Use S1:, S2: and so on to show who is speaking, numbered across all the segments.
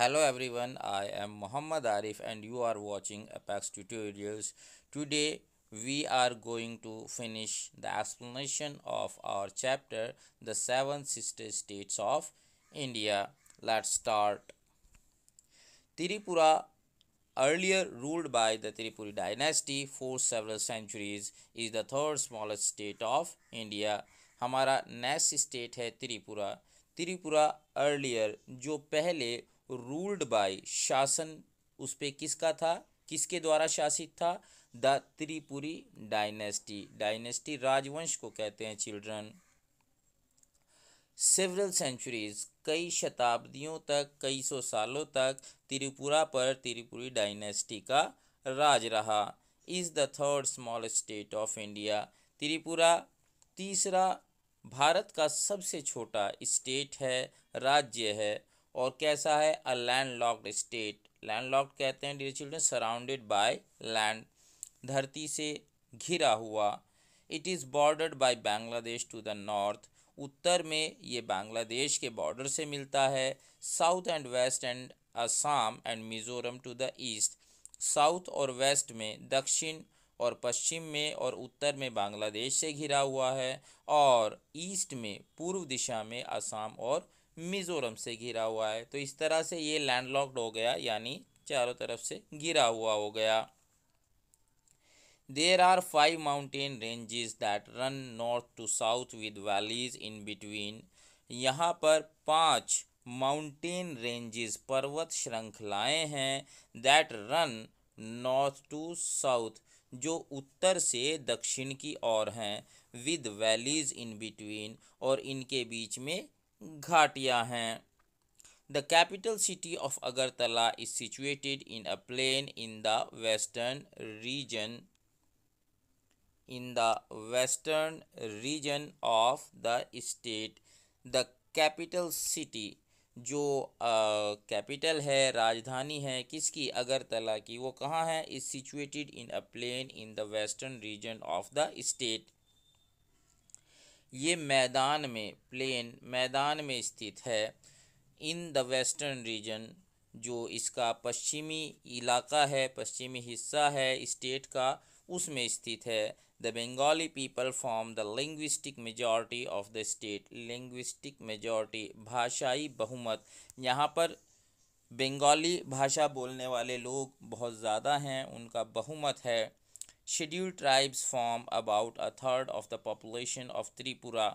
S1: Hello everyone, I am Muhammad Arif and you are watching Apex Tutorials. Today we are going to finish the explanation of our chapter The Seven Sister States of India. Let's start. Tiripura, earlier ruled by the Tripuri dynasty for several centuries is the third smallest state of India. हमारा next state है Tiripura. Tripura earlier जो पहले ruled by शासन उस पर किसका था किसके द्वारा शासित था द त्रिपुरी डायनेस्टी डायनेस्टी राजवंश को कहते हैं चिल्ड्रन सेवरल सेंचुरीज कई शताब्दियों तक कई सौ सालों तक त्रिपुरा पर त्रिपुरी डायनेस्टी का राज रहा is the third small state of India Tripura तीसरा भारत का सबसे छोटा स्टेट है राज्य है और कैसा है a landlocked state landlocked कहते हैं dear children surrounded by land धरती से घिरा हुआ it is bordered by Bangladesh to the north उत्तर में ये बांग्लादेश के बॉर्डर से मिलता है south and west and Assam and Mizoram to the east south और वेस्ट में दक्षिण और पश्चिम में और उत्तर में बांग्लादेश से घिरा हुआ है और ईस्ट में पूर्व दिशा में असम और मिज़ोरम से घिरा हुआ है तो इस तरह से ये लैंडलॉक्ड हो गया यानी चारों तरफ से घिरा हुआ हो गया there are five mountain ranges that run north to south with valleys in between यहाँ पर पांच माउंटेन रेंजेस पर्वत श्रृंखलाएं हैं that run north to south जो उत्तर से दक्षिण की ओर हैं विद वैलीज इन बिटवीन और इनके बीच में घाटियाँ हैं the capital city of Agartala is situated in a plain in the western region in the western region of the state the capital city जो कैपिटल uh, है राजधानी है किसकी अगरतला की वो कहाँ है is situated in a plain in the western region of the state ये मैदान में प्लेन मैदान में स्थित है इन द वेस्टर्न रीजन जो इसका पश्चिमी इलाका है पश्चिमी हिस्सा है स्टेट का उसमें स्थित है the Bengali people form the linguistic majority of the state linguistic majority भाषाई बहुमत यहाँ पर बंगाली भाषा बोलने वाले लोग बहुत ज़्यादा हैं उनका बहुमत है scheduled tribes form about a third of the population of Tripura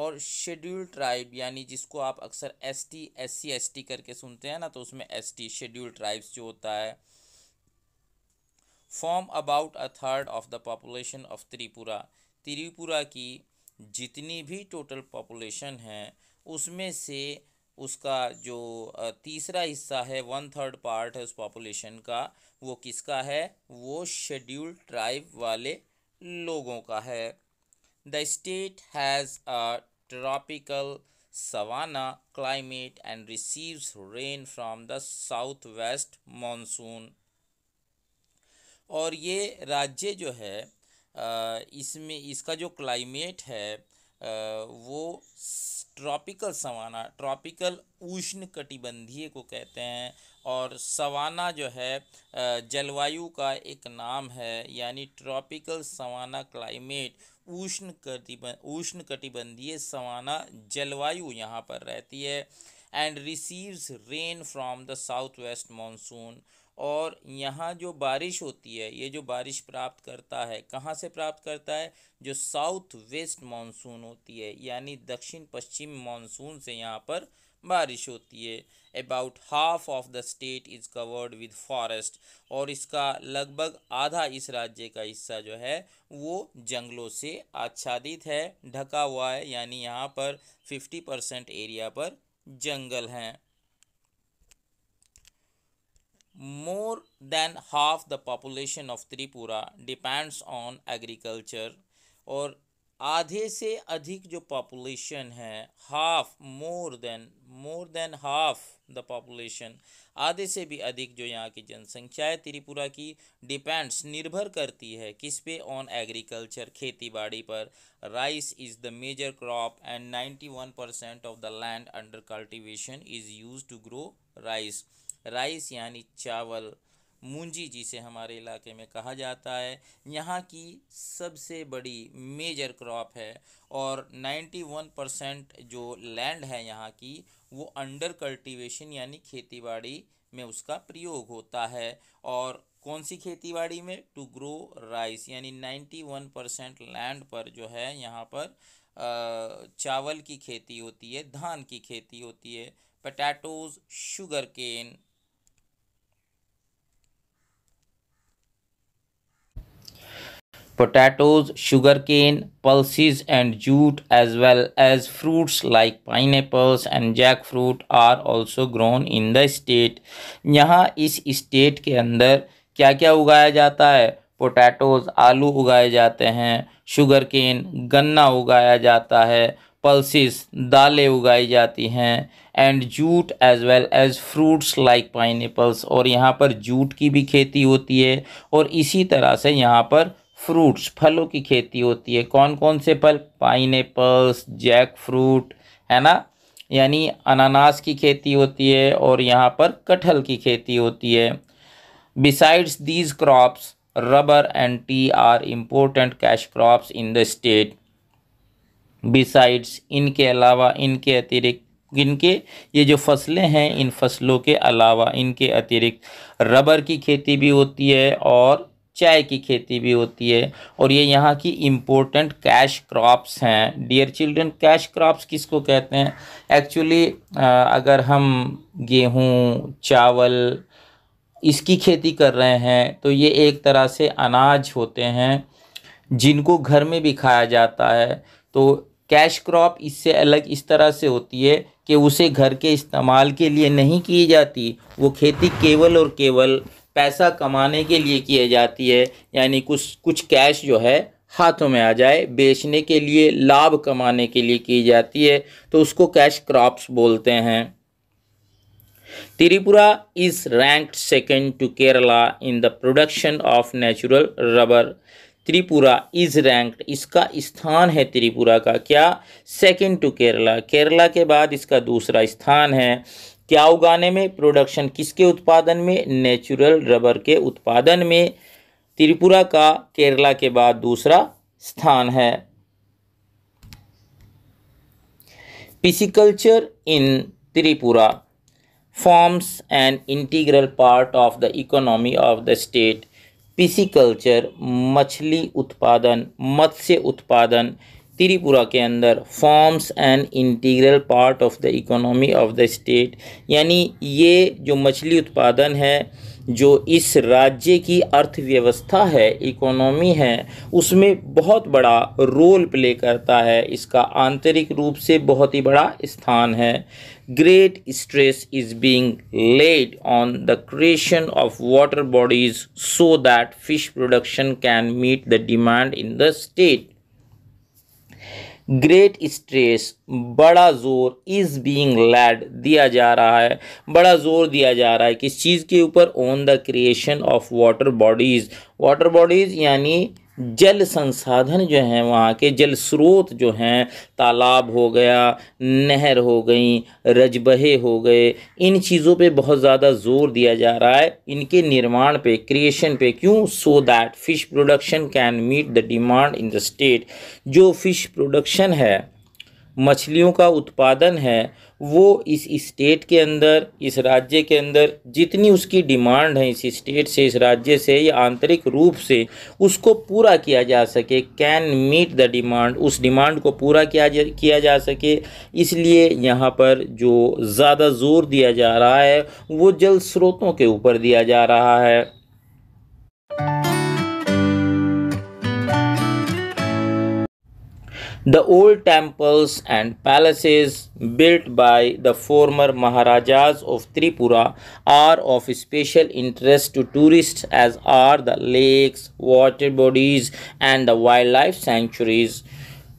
S1: और शेड्यूल ट्राइब यानी जिसको आप अक्सर S T S C S T करके सुनते हैं ना तो उसमें एस टी शेड्यूल ट्राइब्स जो होता है form about a third of the population of Tripura Tripura की जितनी भी टोटल पॉपुलेशन है उसमें से उसका जो तीसरा हिस्सा है वन थर्ड पार्ट है उस पॉपुलेशन का वो किसका है वो शेड्यूल्ड ट्राइब वाले लोगों का है the state has a tropical savanna climate and receives rain from the south west monsoon और ये राज्य जो है इसमें इसका जो क्लाइमेट है वो ट्रॉपिकल सवाना ट्रॉपिकल उष्ण कटिबंधीय को कहते हैं और सवाना जो है जलवायु का एक नाम है यानी ट्रॉपिकल सवाना क्लाइमेट उष्ण कटिबंध उष्ण कटिबंधीय सवाना जलवायु यहाँ पर रहती है and receives rain from the south west monsoon और यहाँ जो बारिश होती है ये जो बारिश प्राप्त करता है कहाँ से प्राप्त करता है जो साउथ वेस्ट मानसून होती है यानी दक्षिण पश्चिम मानसून से यहाँ पर बारिश होती है about half of the state is covered with forest और इसका लगभग आधा इस राज्य का हिस्सा जो है वो जंगलों से आच्छादित है ढका हुआ है यानी यहाँ पर फिफ्टी परसेंट एरिया पर जंगल हैं more than half the population of Tripura depends on agriculture और आधे से अधिक जो पॉपुलेशन है half more than more than half the population आधे से भी अधिक जो यहाँ की जनसंख्या है त्रिपुरा की डिपेंड्स निर्भर करती है किस पे ऑन एग्रीकल्चर खेती बाड़ी पर rice is the major crop and ninety one percent of the land under cultivation is use to grow rice rice यानी चावल मुंजी जिसे हमारे इलाके में कहा जाता है यहाँ की सबसे बड़ी मेजर क्रॉप है और 91 परसेंट जो लैंड है यहाँ की वो अंडर कल्टीवेशन यानी खेतीबाड़ी में उसका प्रयोग होता है और कौन सी खेतीबाड़ी में टू ग्रो राइस यानी 91 परसेंट लैंड पर जो है यहाँ पर चावल की खेती होती है धान की खेती होती है potatoes sugarcane potatoes, sugarcane, pulses and jute as well as fruits like pineapples and jackfruit are also grown in the state. यहाँ इस state के अंदर क्या क्या उगाया जाता है पोटैटोज़ आलू उगाए जाते हैं शुगर केन गन्ना उगाया जाता है पल्सिस दालें उगाई जाती हैं and jute as well as fruits like pine और यहाँ पर जूट की भी खेती होती है और इसी तरह से यहाँ पर फ्रूट्स फलों की खेती होती है कौन कौन से फल पाइन एप्पल्स जैक फ्रूट है ना यानी अनानास की खेती होती है और यहाँ पर कटहल की खेती होती है besides these crops rubber and tea are important cash crops in the state besides इनके अलावा इनके अतिरिक्त इनके ये जो फसलें हैं इन फसलों के अलावा इनके अतिरिक्त रबर की खेती भी होती है और चाय की खेती भी होती है और ये यहाँ की इम्पोर्टेंट कैश क्रॉप्स हैं डियर चिल्ड्रन कैश क्रॉप्स किसको कहते हैं एक्चुअली अगर हम गेहूँ चावल इसकी खेती कर रहे हैं तो ये एक तरह से अनाज होते हैं जिनको घर में भी खाया जाता है तो कैश क्रॉप इससे अलग इस तरह से होती है कि उसे घर के इस्तेमाल के लिए नहीं की जाती वो खेती केवल और केवल पैसा कमाने के लिए किए जाती है यानी कुछ कुछ कैश जो है हाथों में आ जाए बेचने के लिए लाभ कमाने के लिए की जाती है तो उसको कैश क्रॉप्स बोलते हैं Tripura is ranked second to Kerala in the production of natural rubber Tripura is ranked इसका स्थान है त्रिपुरा का क्या सेकंड टू केरला केरला के बाद इसका दूसरा स्थान है क्या उगाने में प्रोडक्शन किसके उत्पादन में नेचुरल रबर के उत्पादन में त्रिपुरा का केरला के बाद दूसरा स्थान है pisciculture in Tripura forms and integral part of the economy of the state pisciculture मछली उत्पादन मत्स्य उत्पादन त्रिपुरा के अंदर forms and integral part of the economy of the state यानी ये जो मछली उत्पादन है जो इस राज्य की अर्थव्यवस्था है इकोनॉमी है उसमें बहुत बड़ा रोल प्ले करता है इसका आंतरिक रूप से बहुत ही बड़ा स्थान है great stress is being laid on the creation of water bodies so that fish production can meet the demand in the state great stress बड़ा जोर इज़ बीइंग लेड दिया जा रहा है बड़ा जोर दिया जा रहा है किस चीज़ के ऊपर on the creation of water bodies water bodies यानी जल संसाधन जो हैं वहाँ के जल स्रोत जो हैं तालाब हो गया नहर हो गई रजबहे हो गए इन चीज़ों पे बहुत ज़्यादा जोर दिया जा रहा है इनके निर्माण पे क्रिएशन पे क्यों so that fish production can meet the demand in the state जो फ़िश प्रोडक्शन है मछलियों का उत्पादन है वो इस स्टेट के अंदर इस राज्य के अंदर जितनी उसकी डिमांड है इस स्टेट से इस राज्य से या आंतरिक रूप से उसको पूरा किया जा सके कैन मीट द डिमांड उस डिमांड को पूरा किया जा किया जा सके इसलिए यहाँ पर जो ज़्यादा जोर दिया जा रहा है वो जल स्रोतों के ऊपर दिया जा रहा है The old temples and palaces built by the former Maharajas of Tripura are of special interest to tourists as are the lakes, water bodies and the wildlife sanctuaries.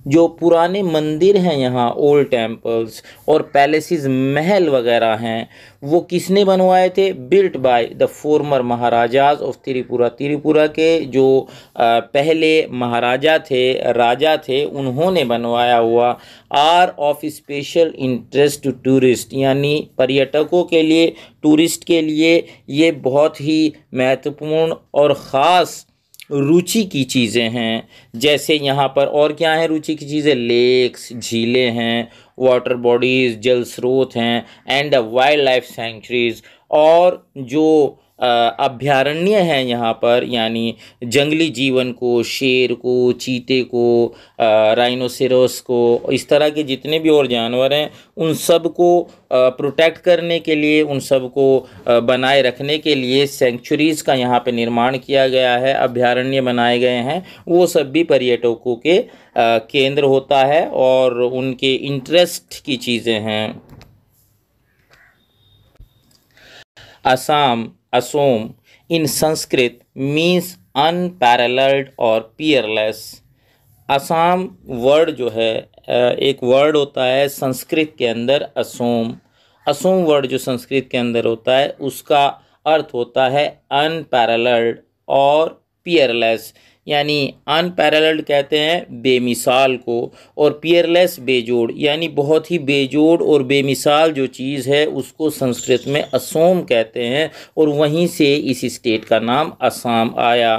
S1: जो पुराने मंदिर हैं यहाँ ओल्ड टेम्पल्स और पैलेसेस महल वगैरह हैं वो किसने बनवाए थे built by the former maharajas of Tripura Tripura के जो पहले महाराजा थे राजा थे उन्होंने बनवाया हुआ are of special interest to tourist यानी पर्यटकों के लिए टूरिस्ट के लिए ये बहुत ही महत्वपूर्ण और ख़ास रुचि की चीज़ें हैं जैसे यहाँ पर और क्या है रुचि की चीज़ें लेक्स झीलें हैं वाटर बॉडीज़ जल स्रोत हैं एंड वाइल्ड लाइफ सेंचुरीज़ और जो अभ्यारण्य हैं यहाँ पर यानी जंगली जीवन को शेर को चीते को राइनोसेरोस को इस तरह के जितने भी और जानवर हैं उन सब को प्रोटेक्ट करने के लिए उन सब को बनाए रखने के लिए सेंचुरीज़ का यहाँ पर निर्माण किया गया है अभ्यारण्य बनाए गए हैं वो सब भी पर्यटकों के केंद्र होता है और उनके इंटरेस्ट की चीज़ें हैं Assam Asom in Sanskrit means unparalleled और पियरलेस असम वर्ड जो है एक वर्ड होता है संस्कृत के अंदर असोम असोम वर्ड जो संस्कृत के अंदर होता है उसका अर्थ होता है अनपैरल्ड और पियरलेस यानी अनपैरल्ड कहते हैं बेमिसाल को और पियरलेस बेजोड़ यानी बहुत ही बेजोड़ और बेमिसाल जो चीज़ है उसको संस्कृत में असोम कहते हैं और वहीं से इस स्टेट का नाम असम आया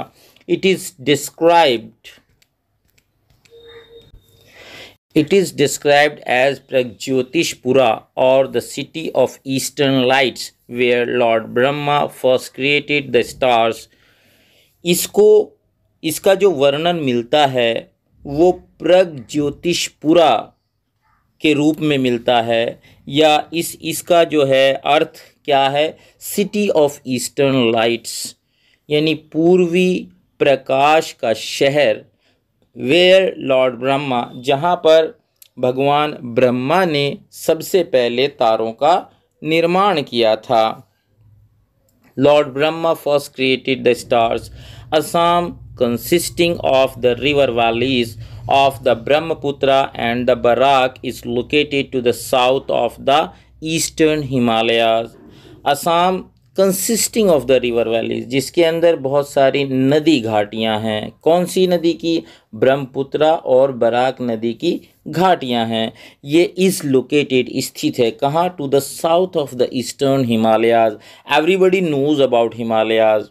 S1: it is described it is described as Pragjyotishpura और the city of eastern lights where lord Brahma first created the stars इसको इसका जो वर्णन मिलता है वो प्रग ज्योतिषपुरा के रूप में मिलता है या इस इसका जो है अर्थ क्या है सिटी ऑफ ईस्टर्न लाइट्स यानी पूर्वी प्रकाश का शहर वेयर लॉर्ड ब्रह्मा जहाँ पर भगवान ब्रह्मा ने सबसे पहले तारों का निर्माण किया था lord Brahma first created the stars Assam consisting of the river valleys of the Brahmaputra and the Barak is located to the south of the eastern Himalayas. Assam consisting of the river valleys जिसके अंदर बहुत सारी नदी घाटियाँ हैं कौन सी नदी की ब्रह्मपुत्रा और बराक नदी की घाटियाँ हैं ये इस लोकेटेड स्थित है कहाँ to the south of the eastern Himalayas everybody knows about Himalayas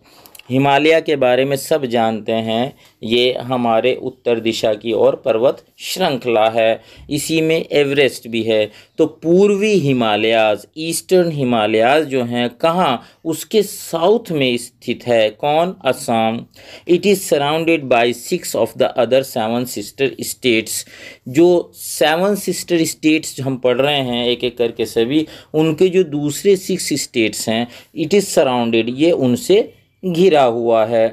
S1: Himalaya के बारे में सब जानते हैं ये हमारे उत्तर दिशा की ओर पर्वत श्रृंखला है इसी में एवरेस्ट भी है तो पूर्वी हिमालयाज ईस्टर्न हिमालयाज जो हैं कहाँ उसके साउथ में स्थित है कौन Assam it is surrounded by six of the other seven sister states जो सेवन सिस्टर स्टेट्स हम पढ़ रहे हैं एक एक करके सभी उनके जो दूसरे सिक्स स्टेट्स हैं इट इज़ सराउंडेड ये उनसे घिरा हुआ है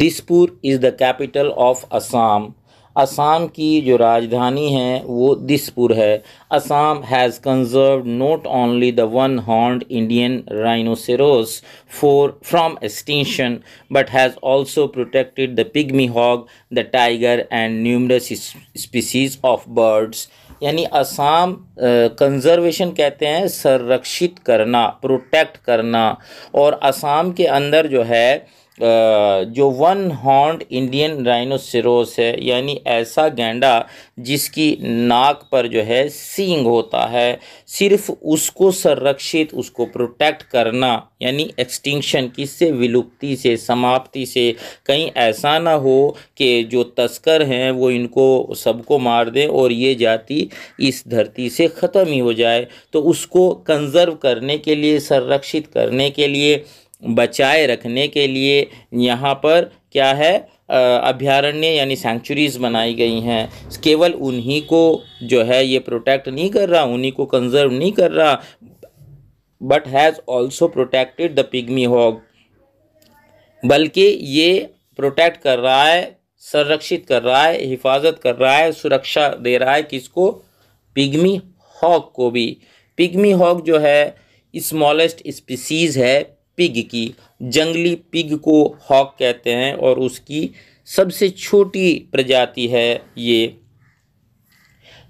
S1: Dispur is the capital of Assam Assam की जो राजधानी है वो दिसपुर है Assam has conserve not only the one horn Indian rhinoceros for from extension but has also protected the pygmy hog the tiger and numerous species of birds यानी असम कंजर्वेशन कहते हैं संरक्षित करना प्रोटेक्ट करना और असम के अंदर जो है जो वन हॉर्न इंडियन राइनोसरोस है यानी ऐसा गेंडा जिसकी नाक पर जो है सींग होता है सिर्फ उसको संरक्षित उसको प्रोटेक्ट करना यानी एक्सटिंक्शन किससे विलुप्ति से समाप्ति से कहीं ऐसा ना हो कि जो तस्कर हैं वो इनको सबको मार दें और ये जाति इस धरती से ख़त्म ही हो जाए तो उसको कंज़र्व करने के लिए संरक्षित करने के लिए बचाए रखने के लिए यहाँ पर क्या है अभ्यारण्य यानी सेंचुरीज़ बनाई गई हैं केवल उन्हीं को जो है ये प्रोटेक्ट नहीं कर रहा उन्हीं को कंजर्व नहीं कर रहा but has also protected the pygmy hog बल्कि ये प्रोटेक्ट कर रहा है संरक्षित कर रहा है हिफाजत कर रहा है सुरक्षा दे रहा है किसको पिग्मी हॉक को भी पिग्मी हॉक जो है स्मॉलेस्ट स्पीसीज़ है पिग की जंगली पिग को हॉक कहते हैं और उसकी सबसे छोटी प्रजाति है ये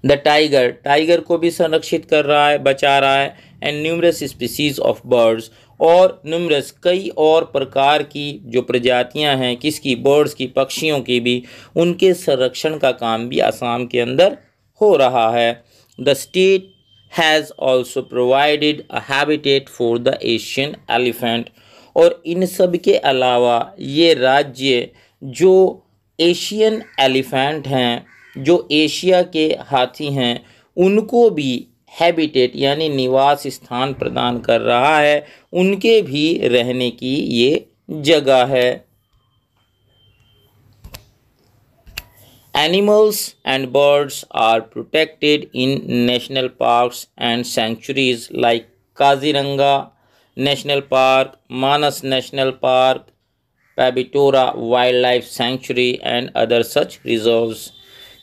S1: द टाइगर टाइगर को भी संरक्षित कर रहा है बचा रहा है and numerous species of birds और न्यूमरस कई और प्रकार की जो प्रजातियां हैं किसकी बर्ड्स की पक्षियों की भी उनके संरक्षण का काम भी आसाम के अंदर हो रहा है the state has also provided a habitat for the Asian elephant और इन सब के अलावा ये राज्य जो एशियन एलिफेंट हैं जो एशिया के हाथी हैं उनको भी हैबिटेट यानी निवास स्थान प्रदान कर रहा है उनके भी रहने की ये जगह है Animals and birds are protected in national parks and sanctuaries like Kaziranga National Park, Manas National Park, Pabitora Wildlife Sanctuary and other such reserves.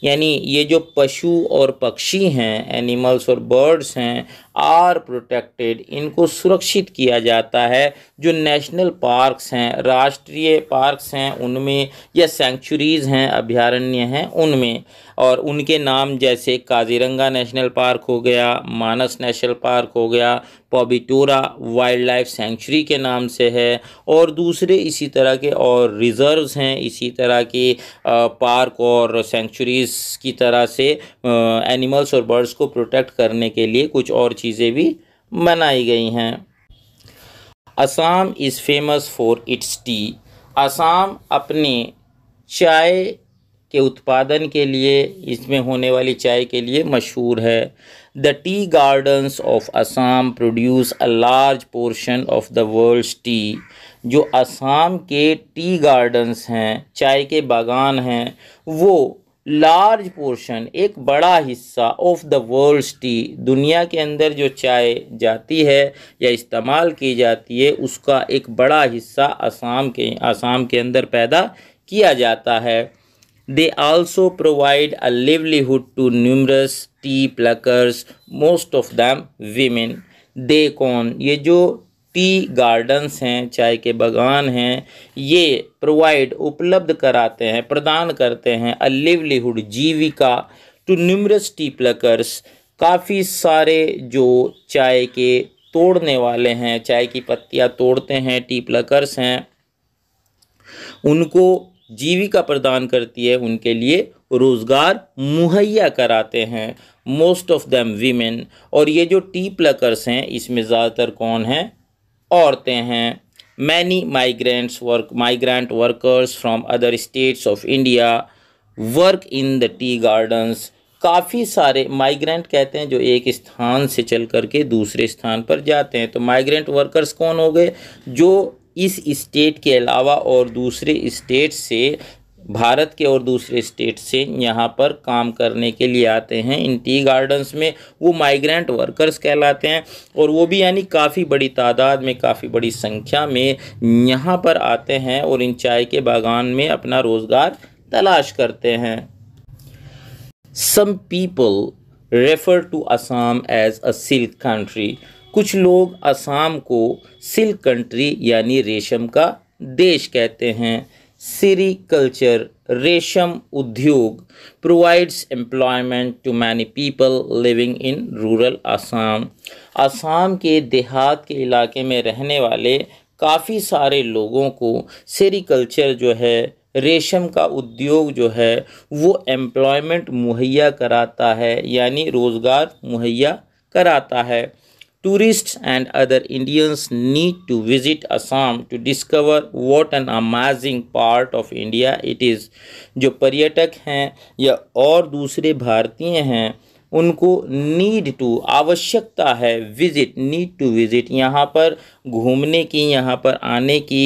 S1: यानी ये जो पशु और पक्षी हैं एनिमल्स और बर्ड्स हैं आर प्रोटेक्टेड इनको सुरक्षित किया जाता है जो नेशनल पार्क्स हैं राष्ट्रीय पार्क्स हैं उनमें या सेंचुरीज़ हैं अभ्यारण्य हैं उनमें और उनके नाम जैसे काजीरंगा नेशनल पार्क हो गया मानस नेशनल पार्क हो गया पॉबिटोरा वाइल्ड लाइफ सेंचुरी के नाम से है और दूसरे इसी तरह के और रिज़र्व्स हैं इसी तरह के पार्क और सेंचुरीज़ की तरह से एनिमल्स और बर्ड्स को प्रोटेक्ट करने के लिए कुछ और चीज़ें भी बनाई गई हैं Assam is famous for its tea Assam अपने चाय के उत्पादन के लिए इसमें होने वाली चाय के लिए मशहूर है the tea gardens of Assam produce a large portion of the world's tea जो असम के टी गार्डन्स हैं चाय के बागान हैं वो लार्ज पोर्शन एक बड़ा हिस्सा ऑफ द वर्ल्ड्स टी दुनिया के अंदर जो चाय जाती है या इस्तेमाल की जाती है उसका एक बड़ा हिस्सा असम के असम के अंदर पैदा किया जाता है they also provide a livelihood to numerous tea pluckers most of them women they कौन ये जो टी गार्डन्स हैं चाय के बागान हैं ये प्रोवाइड उपलब्ध कराते हैं प्रदान करते हैं अ लिवलीहुड जीविका टू न्यूमरस टी प्लकर्स काफ़ी सारे जो चाय के तोड़ने वाले हैं चाय की पत्तियाँ तोड़ते हैं टी प्लकर्स हैं उनको जीविका प्रदान करती है उनके लिए रोज़गार मुहैया कराते हैं मोस्ट ऑफ देम वीमेन और ये जो टी प्लकर्स हैं इसमें ज़्यादातर कौन हैं औरतें हैं many migrants work migrant workers from other states of India work in the tea gardens काफ़ी सारे माइग्रेंट कहते हैं जो एक स्थान से चल करके दूसरे स्थान पर जाते हैं तो माइग्रेंट वर्कर्स कौन हो गए जो इस स्टेट के अलावा और दूसरे स्टेट से भारत के और दूसरे स्टेट से यहाँ पर काम करने के लिए आते हैं इन टी गार्डन्स में वो माइग्रेंट वर्कर्स कहलाते हैं और वो भी यानी काफ़ी बड़ी तादाद में काफ़ी बड़ी संख्या में यहाँ पर आते हैं और इन चाय के बागान में अपना रोज़गार तलाश करते हैं some people refer to Assam as a silk country कुछ लोग असम को सिल्क कंट्री यानी रेशम का देश कहते हैं सीरीकल्चर रेशम उद्योग provides employment to many people living in rural Assam Assam के देहात के इलाके में रहने वाले काफ़ी सारे लोगों को सीरीकल्चर जो है रेशम का उद्योग जो है वो एम्प्लॉयमेंट मुहैया कराता है यानी रोज़गार मुहैया कराता है Tourists and other Indians need to visit Assam to discover what an amazing part of India it is. जो पर्यटक हैं या और दूसरे भारतीय हैं उनको नीड टू आवश्यकता है विजिट नीड टू विजिट यहाँ पर घूमने की यहाँ पर आने की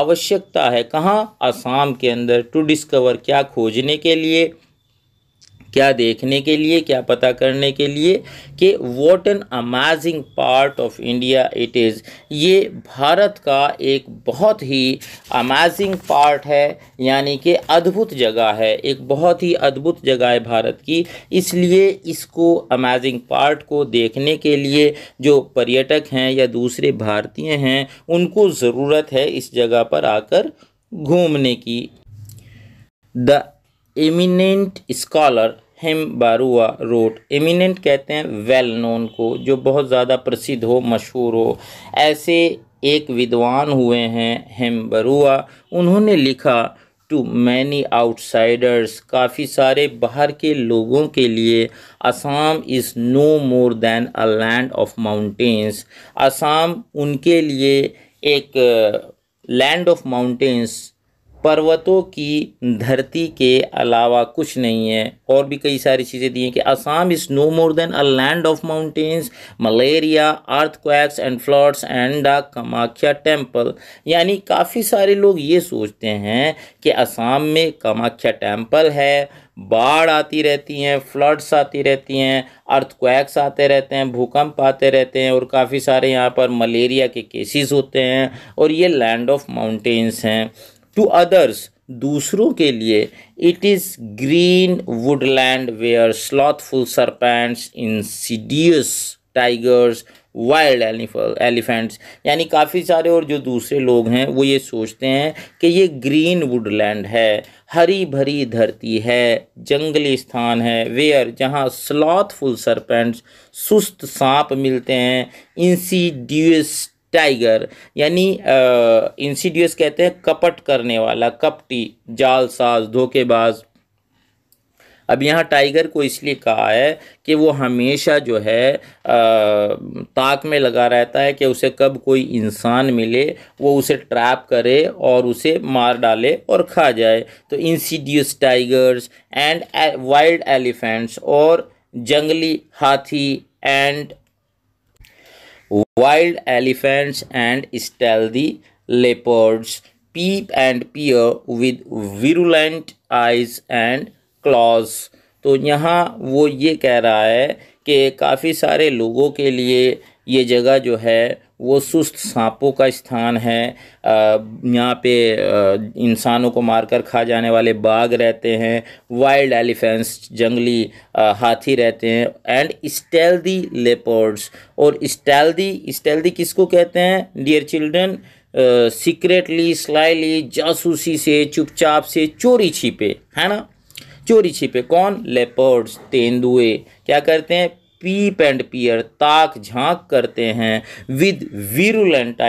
S1: आवश्यकता है कहाँ आसाम के अंदर टू डिस्कवर क्या खोजने के लिए क्या देखने के लिए क्या पता करने के लिए कि what an amazing part of India it is ये भारत का एक बहुत ही अमेजिंग पार्ट है यानी कि अद्भुत जगह है एक बहुत ही अद्भुत जगह है भारत की इसलिए इसको अमेजिंग पार्ट को देखने के लिए जो पर्यटक हैं या दूसरे भारतीय हैं उनको ज़रूरत है इस जगह पर आकर घूमने की the eminent scholar Hem Barua wrote eminent कहते हैं वेल नोन को जो बहुत ज़्यादा प्रसिद्ध हो मशहूर हो ऐसे एक विद्वान हुए हैं हेम बरुआ उन्होंने लिखा टू मैनी आउटसाइडर्स काफ़ी सारे बाहर के लोगों के लिए Assam is no more than a land of mountains Assam उनके लिए एक लैंड ऑफ माउंटेंस पर्वतों की धरती के अलावा कुछ नहीं है और भी कई सारी चीज़ें दी हैं कि Assam is no more than a land of mountains malaria earthquakes and floods and the Kamakhya temple यानी काफ़ी सारे लोग ये सोचते हैं कि असम में कामाख्या टेम्पल है बाढ़ आती रहती हैं फ्लड्स आती रहती हैं अर्थक्वैक्स आते रहते हैं भूकंप आते रहते हैं और काफ़ी सारे यहाँ पर मलेरिया के केसेस होते हैं और ये लैंड ऑफ माउंटेन्स हैं टू अदर्स दूसरों के लिए it is green woodland where slothful serpents insidious tigers wild elephants यानी काफ़ी सारे और जो दूसरे लोग हैं वो ये सोचते हैं कि ये ग्रीन वुडलैंड है हरी भरी धरती है जंगली स्थान है वेयर जहाँ स्लॉथफुल सरपेंट्स सुस्त सांप मिलते हैं इंसीडियस टाइगर यानी इंसीडियस कहते हैं कपट करने वाला कपटी जालसाज धोखेबाज अब यहाँ टाइगर को इसलिए कहा है कि वो हमेशा जो है आ, ताक में लगा रहता है कि उसे कब कोई इंसान मिले वो उसे ट्रैप करे और उसे मार डाले और खा जाए तो insidious tigers and wild elephants और जंगली हाथी एंड wild elephants and stealthy leopards peep and peer with virulent eyes and claws तो यहाँ वो ये कह रहा है कि काफ़ी सारे लोगों के लिए ये जगह जो है वो सुस्त सांपों का स्थान है यहाँ पे इंसानों को मारकर खा जाने वाले बाघ रहते हैं वाइल्ड एलिफेंट्स जंगली हाथी रहते हैं एंड स्टेल्दी लेपर्ड्स और स्टेल्दी स्टेल्दी किसको कहते हैं डियर चिल्ड्रन सीक्रेटली स्लाइली जासूसी से चुपचाप से चोरी छिपे है ना चोरी छिपे कौन लेपर्ड्स तेंदुए क्या करते हैं पीप एंड पियर ताक झांक करते हैं with virulent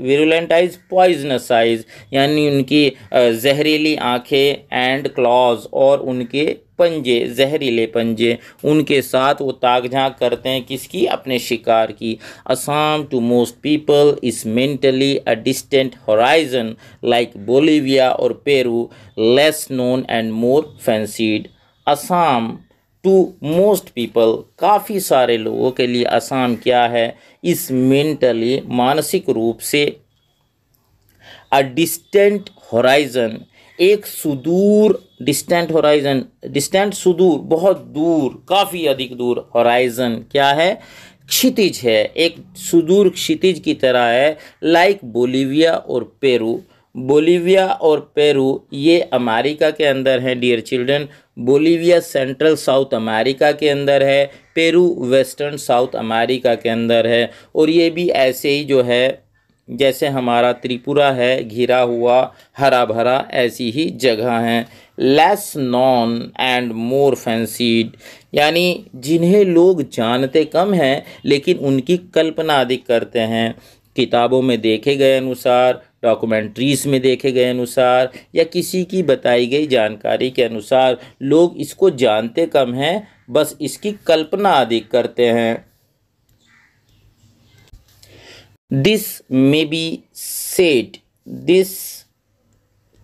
S1: virulentize poisonous eyes यानी उनकी जहरीली आँखें एंड क्लॉज और उनके पंजे जहरीले पंजे उनके साथ वो ताक झांक करते हैं किसकी अपने शिकार की Assam to most people is mentally a distant horizon like Bolivia और Peru less known and more fancied Assam to most people काफ़ी सारे लोगों के लिए आसान क्या है इस मेंटली मानसिक रूप से अ डिस्टेंट होराइजन एक सुदूर डिस्टेंट होराइजन डिस्टेंट सुदूर बहुत दूर काफ़ी अधिक दूर होराइजन क्या है क्षितिज है एक सुदूर क्षितिज की तरह है लाइक बोलीविया और पेरू बोलीविया और पेरू ये अमेरिका के अंदर हैं dear children Bolivia central south America के अंदर है पेरू वेस्टर्न साउथ अमेरिका के अंदर है और ये भी ऐसे ही जो है जैसे हमारा त्रिपुरा है घिरा हुआ हरा भरा ऐसी ही जगह हैं less known and more fancied यानी जिन्हें लोग जानते कम हैं लेकिन उनकी कल्पना अधिक करते हैं किताबों में देखे गए अनुसार डॉक्यूमेंट्रीज में देखे गए अनुसार या किसी की बताई गई जानकारी के अनुसार लोग इसको जानते कम हैं बस इसकी कल्पना अधिक करते हैं this may be set this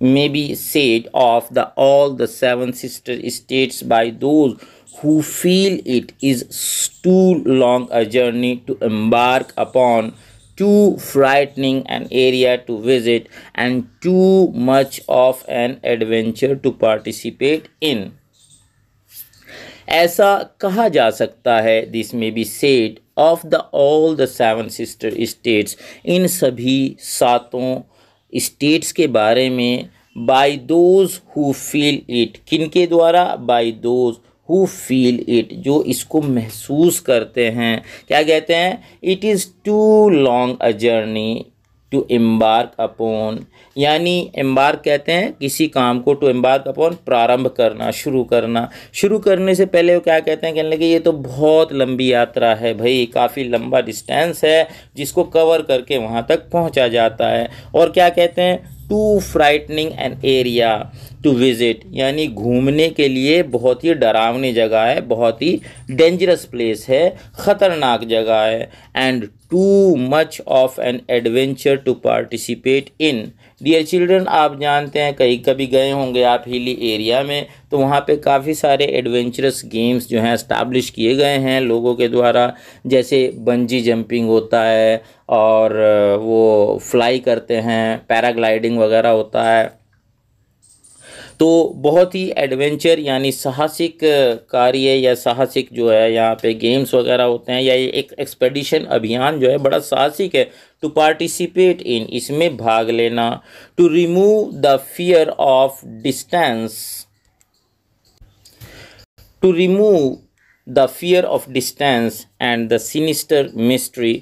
S1: may be set of the all the seven sister states by those who feel it is too long a journey to embark upon too frightening an area to visit and too much of an adventure to participate in ऐसा कहा जा सकता है this may be said of the all the seven sister states इन सभी सातों states के बारे में by those who feel it किन के द्वारा by those who feel it जो इसको महसूस करते हैं क्या कहते हैं it is too long a journey to embark upon यानी एम्बार्क कहते हैं किसी काम को टू एम्बार्क अपॉन प्रारंभ करना शुरू करना शुरू करने से पहले वो क्या कहते हैं कहने लगे ये तो बहुत लंबी यात्रा है भाई काफ़ी लंबा डिस्टेंस है जिसको कवर करके वहाँ तक पहुँचा जाता है और क्या कहते हैं too frightening an area to visit यानी घूमने के लिए बहुत ही डरावनी जगह है बहुत ही डेंजरस प्लेस है ख़तरनाक जगह है and too much of an adventure to participate in dear children आप जानते हैं कहीं कभी गए होंगे आप हिली एरिया में तो वहाँ पे काफ़ी सारे एडवेंचरस गेम्स जो हैं इस्टाब्लिश किए गए हैं लोगों के द्वारा जैसे बंजी जंपिंग होता है और वो फ्लाई करते हैं पैराग्लाइडिंग वगैरह होता है तो बहुत ही एडवेंचर यानी साहसिक कार्य या साहसिक जो है यहाँ पे गेम्स वगैरह होते हैं या ये एक एक्सपेडिशन अभियान जो है बड़ा साहसिक है टू पार्टिसिपेट इन इसमें भाग लेना to remove the fear of distance to remove the fear of distance and the sinister mystery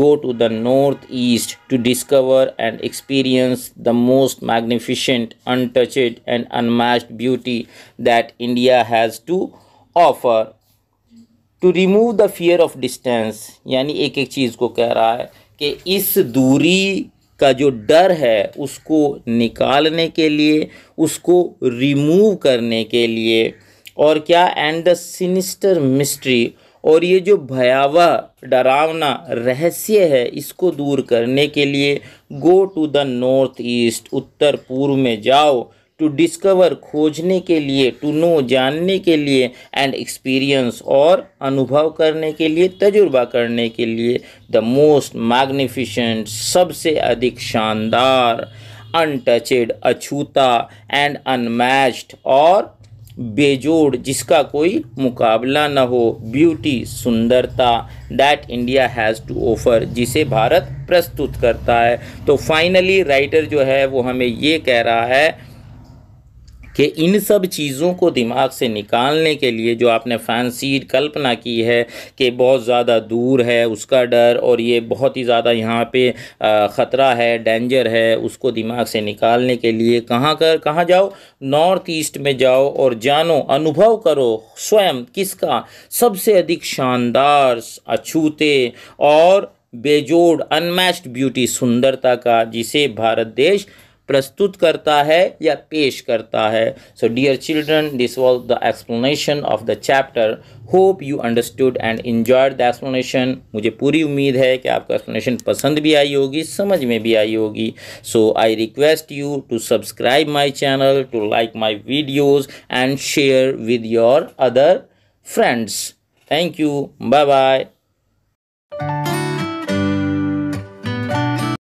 S1: go to the north east to discover and experience the most magnificent untouched and unmatched beauty that India has to offer to remove the fear of distance यानी एक एक चीज़ को कह रहा है कि इस दूरी का जो डर है उसको निकालने के लिए उसको रिमूव करने के लिए और क्या एंड द सिनिस्टर मिस्ट्री और ये जो भयावह डरावना रहस्य है इसको दूर करने के लिए go to the north east उत्तर पूर्व में जाओ टू डिस्कवर खोजने के लिए टू नो जानने के लिए एंड एक्सपीरियंस और अनुभव करने के लिए तजुर्बा करने के लिए द मोस्ट मैग्निफिशेंट सबसे अधिक शानदार अनटचेड अछूता एंड अनमैच्ड और बेजोड़ जिसका कोई मुकाबला न हो ब्यूटी सुंदरता that India has to offer जिसे भारत प्रस्तुत करता है तो फाइनली राइटर जो है वो हमें ये कह रहा है कि इन सब चीज़ों को दिमाग से निकालने के लिए जो आपने फैंसी कल्पना की है कि बहुत ज़्यादा दूर है उसका डर और ये बहुत ही ज़्यादा यहाँ पे ख़तरा है डेंजर है उसको दिमाग से निकालने के लिए कहाँ कर कहाँ जाओ नॉर्थ ईस्ट में जाओ और जानो अनुभव करो स्वयं किसका सबसे अधिक शानदार अछूते और बेजोड़ अनमैच्ड ब्यूटी सुंदरता का जिसे भारत देश प्रस्तुत करता है या पेश करता है so dear children this was the explanation of the chapter hope you understood and enjoyed the explanation मुझे पूरी उम्मीद है कि आपको एक्सप्लेनेशन पसंद भी आई होगी समझ में भी आई होगी so I request you to subscribe my channel to like my videos and share with your other friends thank you bye bye